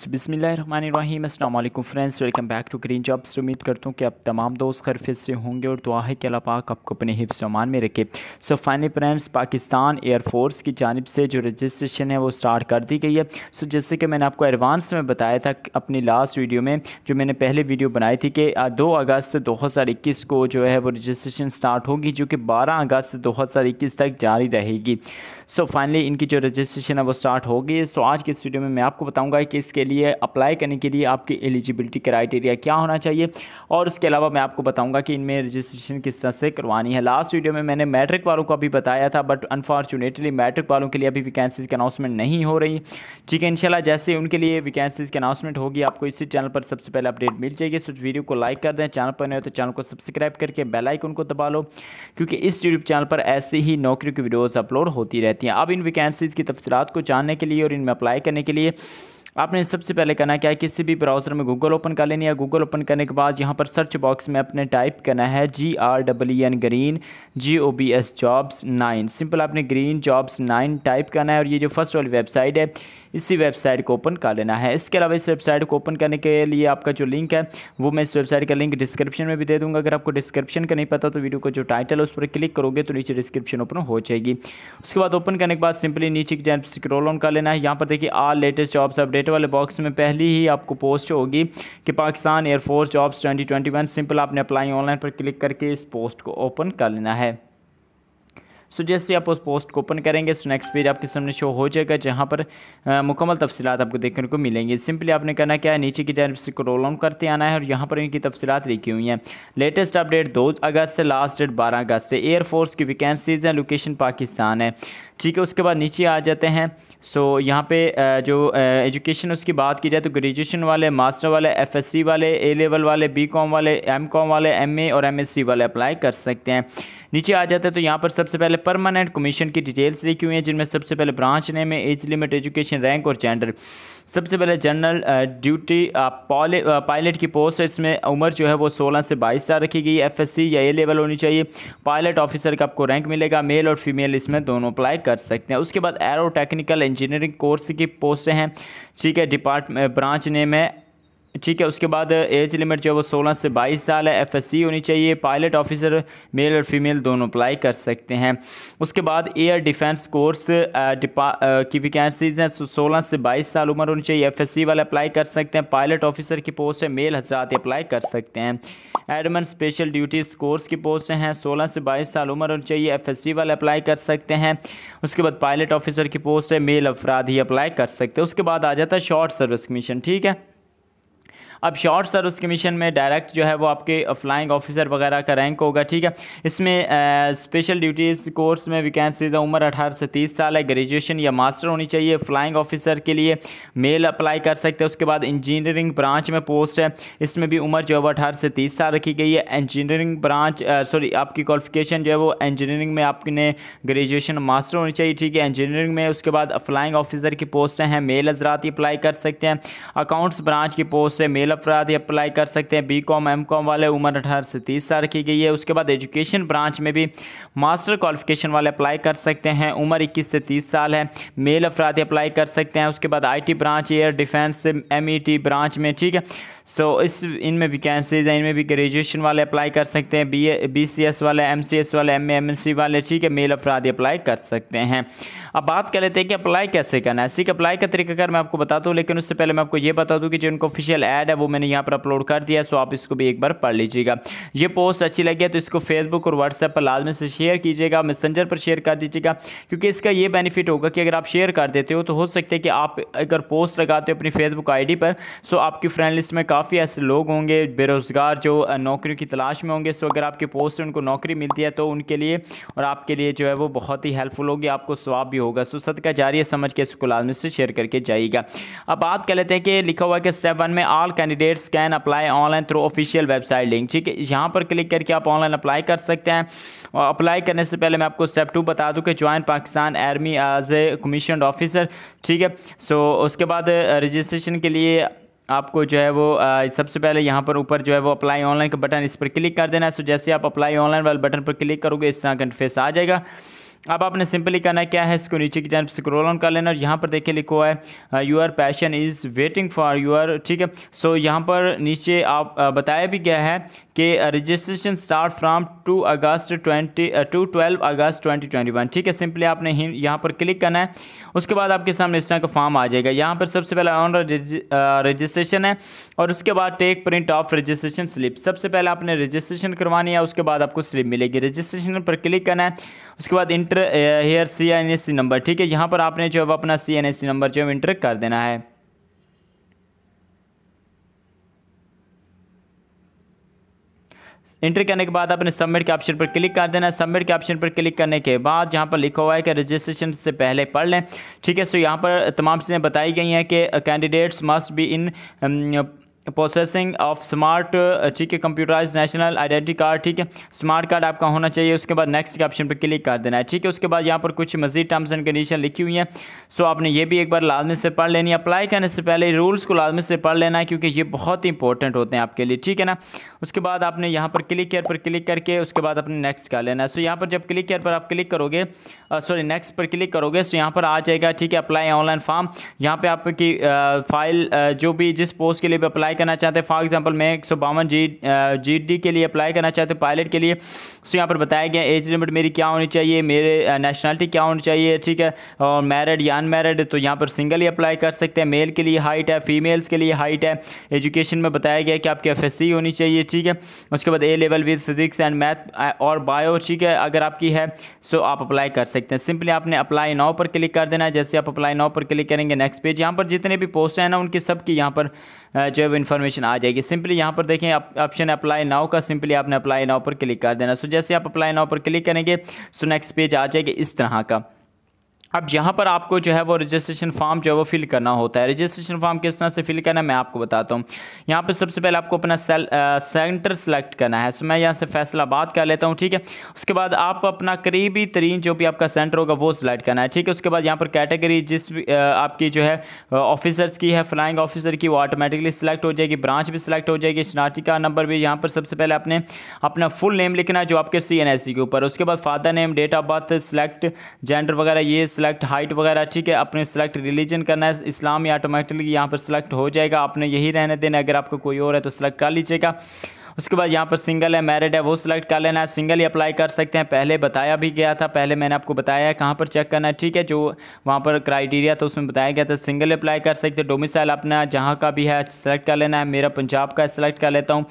सो बिसमीम friends welcome back to Green Jobs उम्मीद करता हूँ कि आप तमाम दोस्त फिर से होंगे और दुआ है कि अला पाक आपको अपने हिफ्स मान में रखे so finally friends Pakistan air force की जानब से जो रजिस्ट्रेशन है वो स्टार्ट कर दी गई है सो जैसे कि मैंने आपको एडवांस में बताया था अपनी लास्ट वीडियो में जो मैंने पहले वीडियो बनाई थी कि दो अगस्त दो हज़ार इक्कीस को जो है वो रजिस्ट्रेशन स्टार्ट होगी जो कि बारह अगस्त दो हज़ार इक्कीस तक जारी रहेगी सो फाइनली इनकी जो रजिस्ट्रेशन है वो स्टार्ट होगी सो आज की इस वीडियो में मैं आपको बताऊँगा कि इसके लिए अप्लाई करने के लिए आपकी एलिजिबिलिटी क्राइटेरिया क्या होना चाहिए और उसके अलावा मैं आपको बताऊँगा कि इनमें रजिस्ट्रेशन किस तरह से करवानी है लास्ट वीडियो में मैंने मैट्रिक वालों को भी बताया था बट अनफॉर्चुनेटली मैट्रिक वालों के लिए अभी वैकेंसीज की अनाउंसमेंट नहीं हो रही ठीक है इनशाला जैसे उनके लिए वैकेंसीज की अनाउंसमेंट होगी आपको इसी चैनल पर सबसे पहले अपडेट मिल जाएगी सो वीडियो को लाइक कर दें चैनल पर नहीं हो तो चैनल को सब्सक्राइब करके बेलाइकन को दबा लो क्योंकि इस यूट्यूब चैनल पर ऐसे ही नौकरियों की वीडियोज़ अपलोड होती रहती हैं अब इन वैकेंसीज़ की तफसलत को जानने के लिए और इनमें अप्लाई करने के लिए आपने सबसे पहले करना क्या है किसी भी ब्राउज़र में गूगल ओपन कर लेनी है गूगल ओपन करने के बाद यहाँ पर सर्च बॉक्स में अपने टाइप करना है G R W N green G O B S jobs nine simple आपने ग्रीन जॉब्स नाइन टाइप करना है और ये जो फर्स्ट वाली वेबसाइट है इसी वेबसाइट को ओपन कर लेना है इसके अलावा इस वेबसाइट को ओपन करने के लिए आपका जो लिंक है वो मैं इस वेबसाइट का लिंक डिस्क्रिप्शन में भी दे दूँगा अगर आपको डिस्क्रिप्शन का नहीं पता तो वीडियो का जो टाइटल है उस पर क्लिक करोगे तो नीचे डिस्क्रिप्शन ओपन हो जाएगी उसके बाद ओपन करने के बाद सिंपली नीचे की जैन स्क्रोल ऑन कर लेना है यहाँ पर देखिए आल लेटेस्ट जॉब्स अपडेट वाले बॉक्स में पहली ही आपको पोस्ट होगी कि Pakistan air force jobs twenty simple आपने अप्लाई ऑनलाइन पर क्लिक करके इस पोस्ट को ओपन कर लेना है सो जैसे आप उस पोस्ट को ओपन करेंगे सो नेक्स्ट पेज आपके सामने शो हो जाएगा जहाँ पर मुकम्मल तफसीत आपको देखने को मिलेंगी सिंपली आपने करना क्या है नीचे की जानब से रोल ऑन करते आना है और यहाँ पर इनकी तफसीत लिखी हुई हैं लेटेस्ट अपडेट दो अगस्त से लास्ट डेट बारह अगस्त से एयरफोर्स की वैकेंसीज हैं लोकेशन पाकिस्तान है ठीक है उसके बाद नीचे आ जाते हैं सो यहाँ पे जो एजुकेशन उसकी बात की जाए तो ग्रेजुएशन वाले मास्टर वाले एफएससी वाले ए लेवल वाले बीकॉम वाले एमकॉम वाले एमए और एमएससी वाले अप्लाई कर सकते हैं नीचे आ जाते हैं तो यहाँ पर सबसे पहले परमानेंट कमीशन की डिटेल्स लिखी हुई हैं जिनमें सबसे पहले ब्रांच नेम है एज लिमिट एजुकेशन रैंक और जेंडर सबसे पहले जनरल ड्यूटी पायलट की पोस्ट है इसमें उम्र जो है वो 16 से 22 साल रखी गई एफ एस या ए लेवल होनी चाहिए पायलट ऑफिसर का आपको रैंक मिलेगा मेल और फीमेल इसमें दोनों अप्लाई कर सकते हैं उसके बाद एरो टेक्निकल इंजीनियरिंग कोर्स की पोस्टें हैं ठीक है डिपार्टमेंट ब्रांच नेम है ठीक है उसके बाद एज uh, लिमिट जो है वो सोलह से बाईस साल है एफएससी होनी चाहिए पायलट ऑफिसर मेल और फीमेल दोनों अप्लाई कर सकते हैं उसके बाद एयर डिफेंस कोर्स की वैकेंसीज हैं सोलह से बाईस साल उम्र होनी चाहिए एफएससी वाले अप्लाई कर सकते हैं पायलट ऑफिसर की पोस्ट है मेल हजरात अप्लाई कर सकते हैं एडमन स्पेशल ड्यूटीज़ कोर्स की पोस्ट हैं सोलह से बाईस साल उम्र होनी चाहिए एफ वाले अप्लाई कर सकते हैं उसके बाद पायलट ऑफिसर की पोस्ट है मेल अफराद ही अप्लाई कर सकते हैं उसके बाद आ जाता है शॉर्ट सर्विस कमीशन ठीक है अब शॉर्ट सर्विस कमीशन में डायरेक्ट जो है वो आपके फ्लाइंग ऑफिसर वगैरह का रैंक होगा ठीक है इसमें स्पेशल ड्यूटीज़ कोर्स में वैकेंसी उम्र अठारह से तीस साल है ग्रेजुएशन या मास्टर होनी चाहिए फ्लाइंग ऑफिसर के लिए मेल अप्लाई कर सकते हैं उसके बाद इंजीनियरिंग ब्रांच में पोस्ट है इसमें भी उम्र जो है वो अठारह से तीस साल रखी गई है इंजीनियरिंग ब्रांच सॉरी आपकी क्वालिफिकेशन जो है वो इंजीनियरिंग में आपने ग्रेजुएशन मास्टर होनी चाहिए ठीक है इंजीनियरिंग में उसके बाद फ्लाइंग ऑफिसर की पोस्टें हैं मेल हजरात अप्लाई कर सकते हैं अकाउंट्स ब्रांच की पोस्ट है मेल सिविल अपराध अप्लाई कर सकते हैं बी कॉम एम कॉम वाले उम्र अठारह से तीस साल की गई है उसके बाद एजुकेशन ब्रांच में भी मास्टर क्वालिफिकेशन वाले अप्लाई कर सकते हैं उम्र इक्कीस से तीस साल है मेल अपराधी अप्लाई कर सकते हैं उसके बाद I branch air defence M branch में ठीक है सो so, इस इन में भी कैन से भी ग्रेजुएशन वाले अप्लाई कर सकते हैं बी बी सी एस वाले एम सी एस वाले एम एम सी वाले ठीक है मेल अफराद अप्लाई कर सकते हैं अब बात कर लेते हैं कि अप्लाई कैसे करना है ठीक अप्लाई का तरीका कर मैं आपको बताता हूँ लेकिन उससे पहले मैं आपको ये बता दूँ कि जो इनको ऑफिशियल ऐड है वो मैंने यहाँ पर अपलोड कर दिया है सो आप इसको भी एक बार पढ़ लीजिएगा ये पोस्ट अच्छी लगी है तो इसको फेसबुक और व्हाट्सएप पर लाजमी से शेयर कीजिएगा मैसेंजर पर शेयर कर दीजिएगा क्योंकि इसका ये बेनिफिट होगा कि अगर आप शेयर कर देते हो तो हो सकता है कि आप अगर पोस्ट लगाते हो अपनी फेसबुक आई पर सो आपकी फ्रेंड लिस्ट में काफ़ी ऐसे लोग होंगे बेरोज़गार जो नौकरी की तलाश में होंगे सो अगर आपके पोस्ट उनको नौकरी मिलती है तो उनके लिए और आपके लिए जो है वो बहुत ही हेल्पफुल होगी आपको स्वाब भी होगा सो सदका जारी है समझ के इसको लाजमी से शेयर करके जाइएगा अब बात कह लेते हैं कि लिखा हुआ है कि स्टेप वन में all candidates can apply online through official website link ठीक है यहाँ पर क्लिक करके आप ऑनलाइन अप्लाई कर सकते हैं और अप्लाई करने से पहले मैं आपको स्टेप टू बता दूँ कि join Pakistan army as a commission officer ठीक है सो उसके बाद रजिस्ट्रेशन के लिए आपको जो है वो सबसे पहले यहाँ पर ऊपर जो है वो अप्लाई ऑनलाइन का बटन इस पर क्लिक कर देना है सो जैसे आप अप्लाई ऑनलाइन वाले बटन पर क्लिक करोगे इस तरह का इंटरफेस आ जाएगा अब आपने सिंपली करना क्या है इसको नीचे की जानब स्क्रोल ऑन कर लेना और यहाँ पर देखिए लिखो है your passion is waiting for your ठीक है सो यहाँ पर नीचे आप uh, बताया भी गया है कि registration start from two August twenty to twelve August twenty twenty one ठीक है सिंपली आपने यहाँ पर क्लिक करना है उसके बाद आपके सामने इस तरह का फॉर्म आ जाएगा यहाँ पर सबसे पहले ऑन रजिस्ट्रेशन है और उसके बाद take print of registration slip सबसे पहले आपने रजिस्ट्रेशन करवानी है उसके बाद आपको स्लिप मिलेगी रजिस्ट्रेशन पर क्लिक करना है उसके बाद enter here C N S number ठीक है यहाँ पर आपने जो है अपना सी एन एस नंबर जो है इंटर कर देना है इंटर करने के बाद आपने सबमिट के ऑप्शन पर क्लिक कर देना है सबमिट के ऑप्शन पर क्लिक करने के बाद यहाँ पर लिखा हुआ है कि रजिस्ट्रेशन से पहले पढ़ लें ठीक है सो यहाँ पर तमाम चीज़ें बताई गई हैं कि candidates must be in processing of smart ठीक है कंप्यूटराइज नेशनल आइडेंटी कार्ड ठीक है स्मार्ट कार्ड आपका होना चाहिए उसके बाद नेक्स्ट के ऑप्शन पर क्लिक कर देना है ठीक है उसके बाद यहाँ पर कुछ मजीद टर्म्स एंड कंडीशन लिखी हुई हैं सो आपने ये भी एक बार लाजमी से पढ़ लेनी अप्लाई करने से पहले रूल्स को लाजमी से पढ़ लेना है क्योंकि ये बहुत ही इंपॉर्टेंट होते हैं आपके लिए ठीक है ना उसके बाद आपने यहाँ पर क्लिक केयर पर क्लिक करके उसके बाद अपने नेक्स्ट कर लेना है सो यहाँ पर जब क्लिक केयर पर आप क्लिक करोगे सॉरी uh, नेक्स्ट पर क्लिक करोगे सो यहाँ पर आ जाएगा ठीक है अप्लाई ऑनलाइन फॉर्म यहाँ पर आपकी फ़ाइल uh, uh, जो भी जिस पोस्ट के लिए भी अप्लाई करना चाहते हैं फॉर एग्जाम्पल मैं एक सौ बावन जी जी डी के लिए अप्लाई करना चाहते हैं पायलट के लिए सो यहाँ पर बताया गया एज लिमिट मेरी क्या होनी चाहिए मेरे नेशनलिटी क्या होनी चाहिए ठीक है और मैरिड या अनमेरिड तो यहाँ पर सिंगल ही अप्लाई कर सकते हैं मेल के लिए हाइट है फीमेल्स के लिए हाइट है एजुकेशन में बताया गया कि आपकी एफ होनी चाहिए ठीक है उसके बाद A level with physics and math और बायो ठीक है अगर आपकी है सो आप अप्लाई कर सकते हैं सिंपली आपने अप्लाई नाव पर क्लिक कर देना है जैसे आप अप्लाई नाव पर क्लिक करेंगे नेक्स्ट पेज यहाँ पर जितने भी पोस्ट हैं ना उनकी सबकी यहाँ पर जो है वो इन्फॉर्मेशन आ जाएगी सिंपली यहाँ पर देखें ऑप्शन अप्लाई नाउ का सिंपली आपने अप्लाई नाव पर क्लिक कर देना सो जैसे आप अप्लाई नाउ पर क्लिक करेंगे सो नेक्स्ट पेज आ जाएगा इस तरह का अब यहाँ पर आपको जो है वो रजिस्ट्रेशन फॉर्म जो है वो फिल करना होता है रजिस्ट्रेशन फॉर्म किस तरह से फिल करना है मैं आपको बताता हूँ यहाँ पर सबसे पहले आपको अपना सेल सेंटर सेलेक्ट करना है सो मैं यहाँ से फैसलाबाद कर लेता हूँ ठीक है उसके बाद आप अपना करीबी तरीन जो भी आपका सेंटर होगा वो सिलेक्ट करना है ठीक है उसके बाद यहाँ पर कैटेगरी जिस आ, आपकी जो है ऑफिसर्स की है फ्लाइंग ऑफिसर की वो ऑटोमेटिकली सिलेक्ट हो जाएगी ब्रांच भी सिलेक्ट हो जाएगी शनाटी का नंबर भी यहाँ पर सबसे पहले आपने अपना फुल नेम लिखना है जो आपके सी के ऊपर उसके बाद father name date of birth select gender वगैरह ये सिलेक्ट हाइट वगैरह ठीक है अपने सेलेक्ट रिलीजन करना है इस्लाम ही ऑटोमेटिकली यहाँ पर सिलेक्ट हो जाएगा आपने यही रहने देना अगर आपको कोई और है तो सिलेक्ट कर लीजिएगा उसके बाद यहाँ पर सिंगल है मैरिड है वो सिलेक्ट कर लेना है सिंगल ही अप्लाई कर सकते हैं पहले बताया भी गया था पहले मैंने आपको बताया है कहाँ पर चेक करना है ठीक है जो वहाँ पर क्राइटेरिया था उसमें बताया गया था सिंगल अप्लाई कर सकते हैं डोमिसाइल अपना जहाँ का भी है सेलेक्ट कर लेना है मेरा पंजाब का सिलेक्ट कर लेता हूँ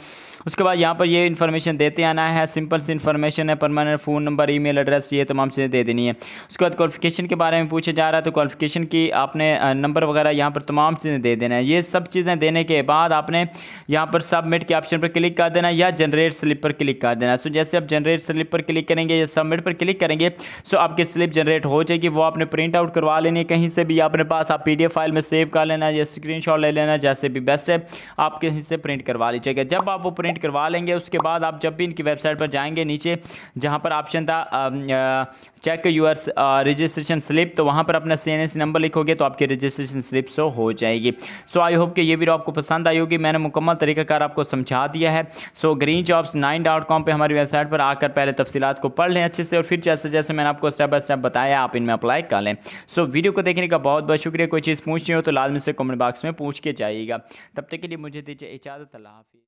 उसके बाद यहाँ पर ये इन्फॉर्मेशन देते आना है सिंपल सी इन्फॉर्मेशन है permanent phone number e address ये तमाम चीज़ें दे देनी है उसके बाद क्वालिफिकेशन के बारे में पूछा जा रहा है तो क्वालिफिकेशन की आपने नंबर वगैरह यहाँ पर तमाम चीज़ें दे देना है ये सब चीज़ें देने के बाद आपने यहाँ पर सबमिट के ऑप्शन पर क्लिक कर देना या जनरेट स्लिप पर क्लिक कर देना सो जैसे आप जनरेट स्लिप पर क्लिक करेंगे या सबमिट पर क्लिक करेंगे सो आपकी स्लिप जनरेट हो जाएगी वो आपने प्रिंट आउट करवा लेनी है कहीं से भी अपने पास आप पी फाइल में सेव कर लेना या स्क्रीन ले लेना जैसे भी बेस्ट है आप कहीं से प्रिंट करवा लीजिएगा जब आप वो प्रिंट करवा लेंगे उसके बाद आप जब भी इनकी वेबसाइट पर जाएंगे नीचे जहाँ पर ऑप्शन था चेक यूर रजिस्ट्रेशन स्लिप तो वहाँ पर अपना सी नंबर लिखोगे तो आपकी रजिस्ट्रेशन स्लिप शो हो जाएगी सो आई होप कि ये वीडियो आपको पसंद आई होगी मैंने मुकम्मल तरीकाकार आपको समझा दिया है so green jobs nine dot com पर हमारी वेबसाइट पर आकर पहले तफसीत को पढ़ लें अच्छे से और फिर जैसे जैसे मैंने आपको स्टेप बाय स्टेप बताया आप इनमें अप्लाई कर लें सो वीडियो को देखने का बहुत बहुत शुक्रिया कोई चीज़ पूछनी हो तो लाजमी से कमेंट बॉक्स में पूछ के जाइएगा तब तक के लिए मुझे दीजिए इजाज़त अल्लाह